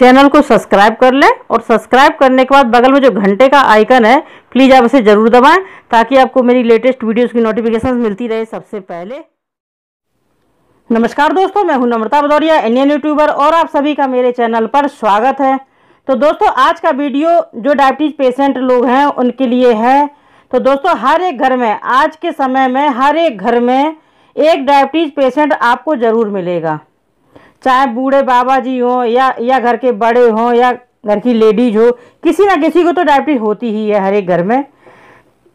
channel को subscribe कर लें और सब्सक्राइब करने के बाद बगल में जो घंटे का आइकन है प्लीज़ आप उसे ज़रूर दबाएं ताकि आपको मेरी लेटेस्ट वीडियोस की नोटिफिकेशन मिलती रहे सबसे पहले नमस्कार दोस्तों मैं हूं नम्रता भदौरिया इंडियन यूट्यूबर और आप सभी का मेरे चैनल पर स्वागत है तो दोस्तों आज का वीडियो जो डायबिटीज पेशेंट लोग हैं उनके लिए है तो दोस्तों हर एक घर में आज के समय में हर एक घर में एक डायबिटीज पेशेंट आपको ज़रूर मिलेगा चाहे बूढ़े बाबा जी हों या या घर के बड़े हों या घर की लेडीज हो किसी ना किसी को तो डायबिटीज़ होती ही है हर एक घर में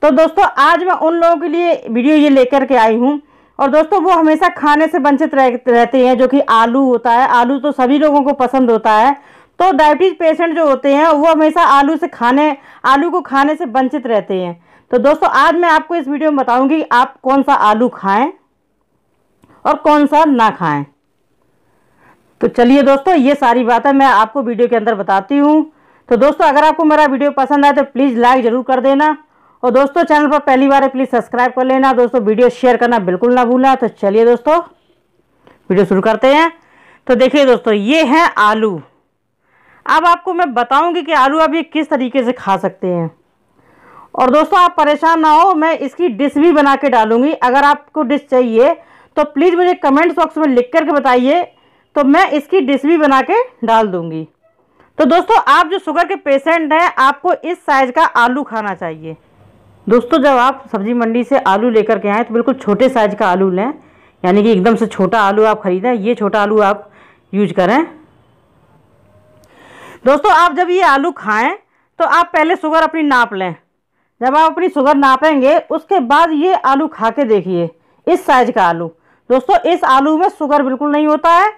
तो दोस्तों आज मैं उन लोगों के लिए वीडियो ये लेकर के आई हूँ और दोस्तों वो हमेशा खाने से वंचित रह, रहते हैं जो कि आलू होता है आलू तो सभी लोगों को पसंद होता है तो डायबिटीज़ पेशेंट जो होते हैं वो हमेशा आलू से खाने आलू को खाने से वंचित रहते हैं तो दोस्तों आज मैं आपको इस वीडियो में बताऊंगी आप कौन सा आलू खाएं और कौन सा ना खाएं तो चलिए दोस्तों ये सारी बातें मैं आपको वीडियो के अंदर बताती हूँ तो दोस्तों अगर आपको मेरा वीडियो पसंद आए तो प्लीज़ लाइक ज़रूर कर देना और दोस्तों चैनल पर पहली बार है प्लीज़ सब्सक्राइब कर लेना दोस्तों वीडियो शेयर करना बिल्कुल ना भूलना तो चलिए दोस्तों वीडियो शुरू करते हैं तो देखिए दोस्तों ये हैं आलू अब आपको मैं बताऊंगी कि आलू आप ये किस तरीके से खा सकते हैं और दोस्तों आप परेशान ना हो मैं इसकी डिश भी बना के डालूंगी अगर आपको डिश चाहिए तो प्लीज़ मुझे कमेंट्स बॉक्स में लिख करके बताइए तो मैं इसकी डिश भी बना के डाल दूँगी तो दोस्तों आप जो शुगर के पेशेंट हैं आपको इस साइज़ का आलू खाना चाहिए दोस्तों जब आप सब्ज़ी मंडी से आलू लेकर के आएँ तो बिल्कुल छोटे साइज़ का आलू लें यानी कि एकदम से छोटा आलू आप ख़रीदें ये छोटा आलू आप यूज करें दोस्तों आप जब ये आलू खाएं तो आप पहले शुगर अपनी नाप लें जब आप अपनी शुगर नापेंगे उसके बाद ये आलू खा के देखिए इस साइज़ का आलू दोस्तों इस आलू में शुगर बिल्कुल नहीं होता है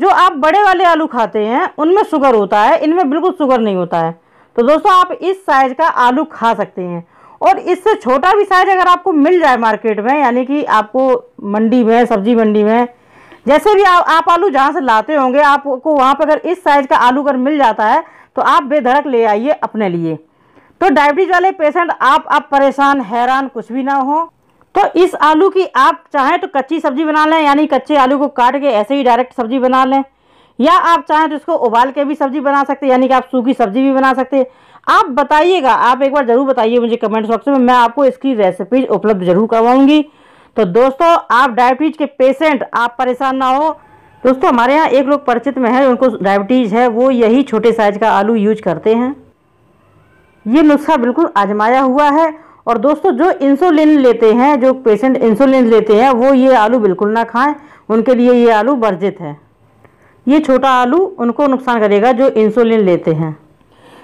जो आप बड़े वाले आलू खाते हैं उनमें शुगर होता है इनमें बिल्कुल शुगर नहीं होता है तो दोस्तों आप इस साइज़ का आलू खा सकते हैं और इससे छोटा भी साइज़ अगर आपको मिल जाए मार्केट में यानी कि आपको मंडी में सब्जी मंडी में जैसे भी आ, आप आलू जहाँ से लाते होंगे आपको वहाँ पर अगर इस साइज़ का आलू अगर मिल जाता है तो आप बेधड़क ले आइए अपने लिए तो डायबिटीज़ वाले पेशेंट आप आप परेशान हैरान कुछ भी ना हो तो इस आलू की आप चाहें तो कच्ची सब्जी बना लें यानी कच्चे आलू को काट के ऐसे ही डायरेक्ट सब्जी बना लें या आप चाहें तो इसको उबाल के भी सब्जी बना सकते हैं यानी कि आप सूखी सब्जी भी बना सकते हैं आप बताइएगा आप एक बार ज़रूर बताइए मुझे कमेंट बॉक्स में मैं आपको इसकी रेसिपीज उपलब्ध ज़रूर करवाऊँगी तो दोस्तों आप डायबिटीज़ के पेशेंट आप परेशान ना हो दोस्तों हमारे यहाँ एक लोग परिचित में है उनको डायबिटीज़ है वो यही छोटे साइज का आलू यूज करते हैं ये नुस्खा बिल्कुल आजमाया हुआ है और दोस्तों जो इंसुलिन लेते हैं जो पेशेंट इंसुलिन लेते हैं वो ये आलू बिल्कुल ना खाएं उनके लिए ये आलू वर्जित है ये छोटा आलू उनको नुकसान करेगा जो इंसुलिन लेते हैं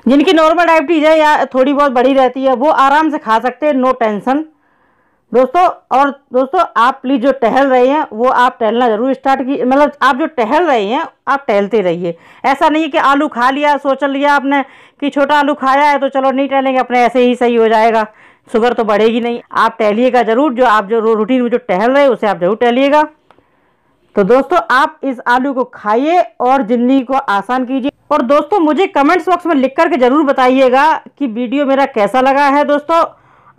जिनकी नॉर्मल डायबिटीज है या थोड़ी बहुत बड़ी रहती है वो आराम से खा सकते हैं नो टेंशन दोस्तों और दोस्तों आप प्लीज़ जो टहल रहे हैं वो आप टहलना ज़रूर स्टार्ट की मतलब आप जो टहल रहे हैं आप टहलते रहिए ऐसा नहीं है कि आलू खा लिया सोच लिया आपने कि छोटा आलू खाया है तो चलो नहीं टहलेंगे अपने ऐसे ही सही हो जाएगा शुगर तो बढ़ेगी नहीं आप टहलिएगा ज़रूर जो आप जो रूटीन में जो टहल रहे उसे आप ज़रूर टहलिएगा तो दोस्तों आप इस आलू को खाइए और जिंदगी को आसान कीजिए और दोस्तों मुझे कमेंट्स बॉक्स में लिख करके ज़रूर बताइएगा कि वीडियो मेरा कैसा लगा है दोस्तों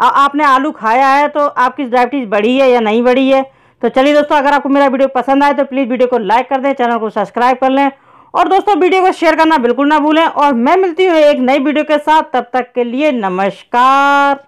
आपने आलू खाया है तो आपकी डायबिटीज़ बढ़ी है या नहीं बढ़ी है तो चलिए दोस्तों अगर आपको मेरा वीडियो पसंद आए तो प्लीज़ वीडियो को लाइक कर दें चैनल को सब्सक्राइब कर लें और दोस्तों वीडियो को शेयर करना बिल्कुल ना भूलें और मैं मिलती हूँ एक नई वीडियो के साथ तब तक के लिए नमस्कार